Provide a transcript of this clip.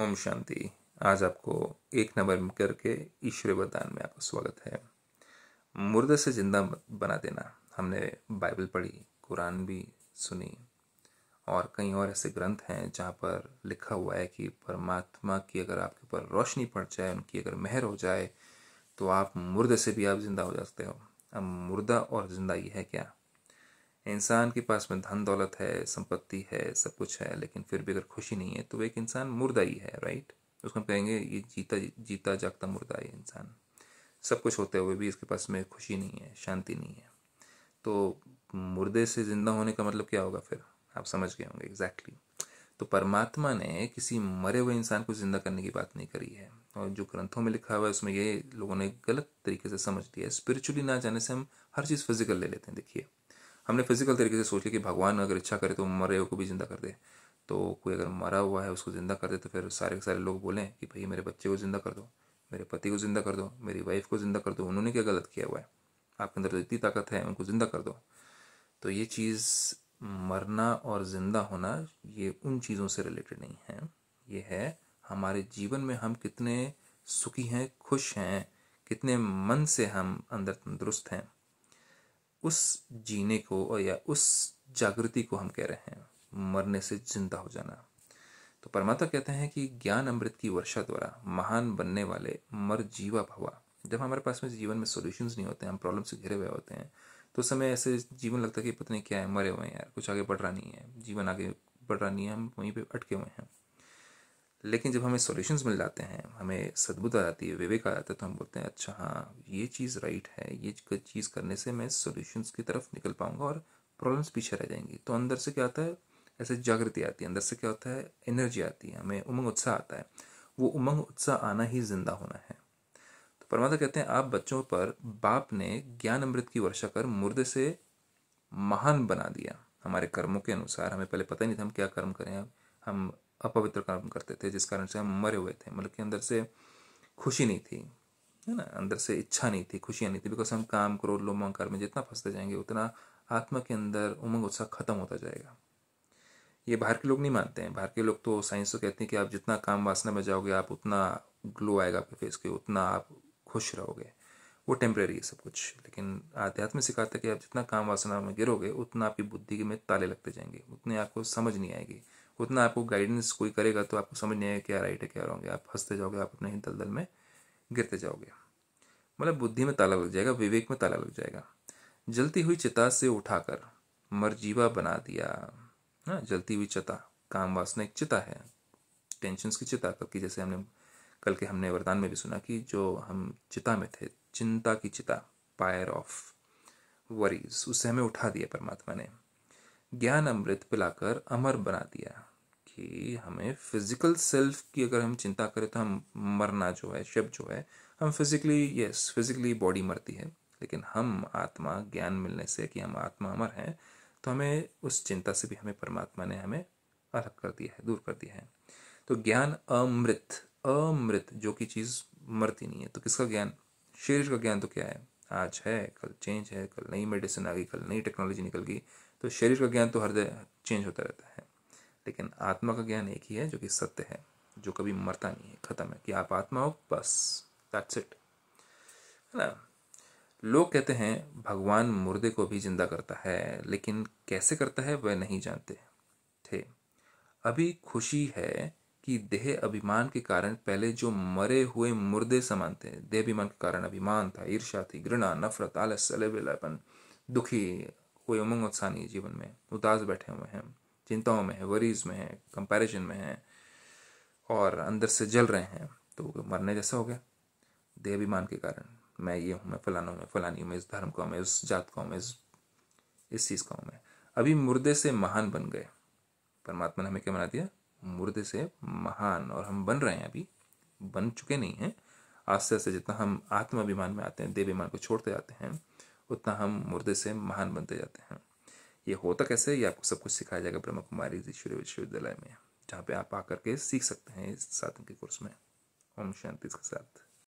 ओम शांति आज आपको एक नंबर करके ईश्वर वरदान में आपका स्वागत है मुर्दे से जिंदा बना देना हमने बाइबल पढ़ी कुरान भी सुनी और कई और ऐसे ग्रंथ हैं जहाँ पर लिखा हुआ है कि परमात्मा की अगर आपके ऊपर रोशनी पड़ जाए उनकी अगर मेहर हो जाए तो आप मुर्दे से भी आप जिंदा हो जाते हो अब मुर्दा और जिंदा ये है क्या इंसान के पास में धन दौलत है संपत्ति है सब कुछ है लेकिन फिर भी अगर खुशी नहीं है तो वह एक इंसान मुर्दा ही है राइट उसको हम कहेंगे ये जीता जीता जागता मुर्दा है इंसान सब कुछ होते हुए भी इसके पास में खुशी नहीं है शांति नहीं है तो मुर्दे से ज़िंदा होने का मतलब क्या होगा फिर आप समझ गए होंगे एग्जैक्टली तो परमात्मा ने किसी मरे हुए इंसान को ज़िंदा करने की बात नहीं करी है और जो ग्रंथों में लिखा हुआ है उसमें ये लोगों ने गलत तरीके से समझ लिया है स्पिरिचुअली ना जाने से हम हर चीज़ फिजिकल ले लेते हैं देखिए हमने फिजिकल तरीके से सोच लिया कि भगवान अगर इच्छा करे तो मरे को भी ज़िंदा कर दे तो कोई अगर मरा हुआ है उसको ज़िंदा कर दे तो फिर सारे सारे लोग बोलें कि भाई मेरे बच्चे को ज़िंदा कर दो मेरे पति को ज़िंदा कर दो मेरी वाइफ को ज़िंदा कर दो उन्होंने क्या गलत किया हुआ है आपके अंदर जितनी तो ताकत है उनको ज़िंदा कर दो तो ये चीज़ मरना और ज़िंदा होना ये उन चीज़ों से रिलेटेड नहीं है ये है हमारे जीवन में हम कितने सुखी हैं खुश हैं कितने मन से हम अंदर तंदुरुस्त हैं उस जीने को या उस जागृति को हम कह रहे हैं मरने से जिंदा हो जाना तो परमात्मा कहते हैं कि ज्ञान अमृत की वर्षा द्वारा महान बनने वाले मर जीवा भवा जब हमारे पास में जीवन में सोल्यूशंस नहीं होते हैं हम प्रॉब्लम से घिरे हुए होते हैं तो उस समय ऐसे जीवन लगता है कि पता नहीं क्या है मरे हुए हैं यार कुछ आगे बढ़ रहा नहीं है जीवन आगे बढ़ रहा नहीं है हम वहीं पर अटके हुए हैं लेकिन जब हमें सॉल्यूशंस मिल जाते हैं हमें सदबुद आ जाती है विवेक आ जाता है तो हम बोलते हैं अच्छा हाँ ये चीज़ राइट है ये चीज़ करने से मैं सॉल्यूशंस की तरफ निकल पाऊँगा और प्रॉब्लम्स पीछे रह जाएंगी तो अंदर से क्या आता है ऐसे जागृति आती है अंदर से क्या होता है एनर्जी आती है हमें उमंग उत्साह आता है वो उमंग उत्साह आना ही जिंदा होना है तो परमात्मा कहते हैं आप बच्चों पर बाप ने ज्ञान अमृत की वर्षा कर मुर्दे से महान बना दिया हमारे कर्मों के अनुसार हमें पहले पता ही नहीं था हम क्या कर्म करें हम अपवित्र काम करते थे जिस कारण से हम मरे हुए थे मतलब कि अंदर से खुशी नहीं थी है ना अंदर से इच्छा नहीं थी खुशियाँ नहीं थी बिकॉज हम काम करो लो मंकार में जितना फंसते जाएंगे उतना आत्मा के अंदर उमंग उत्साह खत्म होता जाएगा ये बाहर के लोग नहीं मानते हैं बाहर के लोग तो साइंस तो कहते हैं कि आप जितना काम वासना में जाओगे आप उतना ग्लो आएगा आपके फेस के उतना आप खुश रहोगे वो टेम्प्रेरी है सब कुछ लेकिन आध्यात्म सिखाता है कि आप जितना काम वासना में गिरोगे उतना आपकी बुद्धि में ताले लगते जाएंगे उतने आपको समझ नहीं आएगी उतना आपको गाइडेंस कोई करेगा तो आपको समझ नहीं आएगा क्या राइट है क्या रॉन्ग है आप फंसते जाओगे आप अपने ही दलदल में गिरते जाओगे मतलब बुद्धि में ताला लग जाएगा विवेक में ताला लग जाएगा जलती हुई चिता से उठाकर मरजीवा बना दिया ना हाँ, जलती हुई चिता काम वासना एक चिता है टेंशन की चिता कल की जैसे हमने कल के हमने वरदान में भी सुना कि जो हम चिता में थे चिंता की चिता पायर ऑफ वरीज उससे हमें उठा दिया परमात्मा ने ज्ञान अमृत पिलाकर अमर बना दिया कि हमें फिजिकल सेल्फ की अगर हम चिंता करें तो हम मरना जो है शब्द जो है हम फिजिकली यस फिजिकली बॉडी मरती है लेकिन हम आत्मा ज्ञान मिलने से कि हम आत्मा अमर हैं तो हमें उस चिंता से भी हमें परमात्मा ने हमें अलग कर दिया है दूर कर दिया है तो ज्ञान अमृत अमृत जो कि चीज़ मरती नहीं है तो किसका ज्ञान शरीर का ज्ञान तो क्या है आज है कल चेंज है कल नई मेडिसिन आ गई कल नई टेक्नोलॉजी निकल गई तो शरीर का ज्ञान तो जगह चेंज होता रहता है लेकिन आत्मा का ज्ञान एक ही है जो कि सत्य है जो कभी मरता नहीं है ख़त्म है कि आप आत्मा हो बस दैट्स इट है ना लोग कहते हैं भगवान मुर्दे को भी जिंदा करता है लेकिन कैसे करता है वह नहीं जानते थे अभी खुशी है कि देह अभिमान के कारण पहले जो मरे हुए मुर्दे समान थे देह अभिमान के कारण अभिमान था ईर्ष्या थी घृणा नफरत आलस सलेबेलापन दुखी कोई उमंग उत्साह नहीं जीवन में उदास बैठे हुए हैं चिंताओं में है वरीज में है कंपैरिजन में है और अंदर से जल रहे हैं तो मरने जैसा हो गया देहाभिमान के कारण मैं ये हूँ मैं फलाना हूँ मैं फलानी हूँ मैं इस धर्म का हूँ मैं इस जात का हूँ मैं इस इस चीज़ का हूँ मैं अभी मुर्दे से महान बन गए परमात्मा ने हमें क्या बना दिया मुर्दे से महान और हम बन रहे हैं अभी बन चुके नहीं हैं आस्ते आस्ते जितना हम आत्माभिमान में आते हैं देवाभिमान को छोड़ते जाते हैं उतना हम मुर्दे से महान बनते जाते हैं ये होता कैसे ये आपको सब कुछ सिखाया जाएगा ब्रह्म कुमारी ईश्वरीय विश्वविद्यालय में जहाँ पे आप आकर के सीख सकते हैं इस साधन के कोर्स में ओम शांति इसके साथ